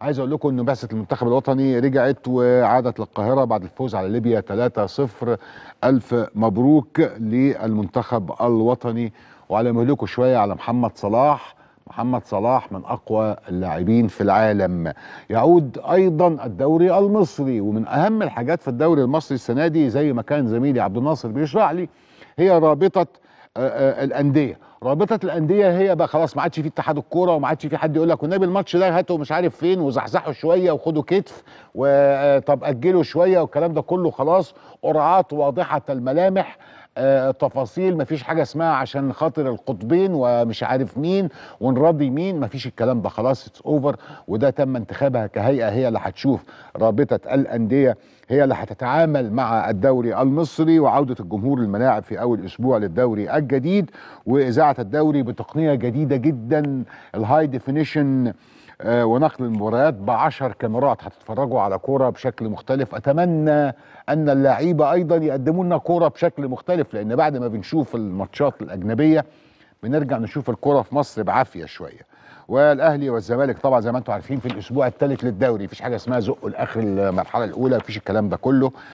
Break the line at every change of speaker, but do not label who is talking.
عايز اقول لكم ان بعثه المنتخب الوطني رجعت وعادت للقاهره بعد الفوز على ليبيا 3-0 الف مبروك للمنتخب الوطني وعلى مهلكوا شويه على محمد صلاح محمد صلاح من اقوى اللاعبين في العالم يعود ايضا الدوري المصري ومن اهم الحاجات في الدوري المصري السنه دي زي ما كان زميلي عبد الناصر بيشرح لي هي رابطه آه، آه، الانديه رابطه الانديه هي بقى خلاص ما عادش في اتحاد الكوره وما عادش في حد يقول لك والنبي الماتش ده هاته مش عارف فين وزحزحه شويه وخدوا كتف وطب آه، اجله شويه والكلام ده كله خلاص قرعات واضحه الملامح آه، تفاصيل مفيش حاجه اسمها عشان خاطر القطبين ومش عارف مين ونراضي مين مفيش الكلام ده خلاص اتس اوفر وده تم انتخابها كهيئه هي اللي هتشوف رابطه الانديه هي اللي هتتعامل مع الدوري المصري وعوده الجمهور الملاعب في اول اسبوع للدوري الجديد واذاعه الدوري بتقنيه جديده جدا الهاي ديفينيشن آه، ونقل المباريات بعشر كاميرات هتتفرجوا على كوره بشكل مختلف اتمنى ان اللعيبه ايضا يقدموا لنا كوره بشكل مختلف لان بعد ما بنشوف الماتشات الاجنبيه بنرجع نشوف الكوره في مصر بعافيه شويه والاهلي والزمالك طبعا زي ما انتم عارفين في الاسبوع الثالث للدوري مفيش حاجه اسمها زقوا لاخر المرحله الاولى مفيش الكلام ده كله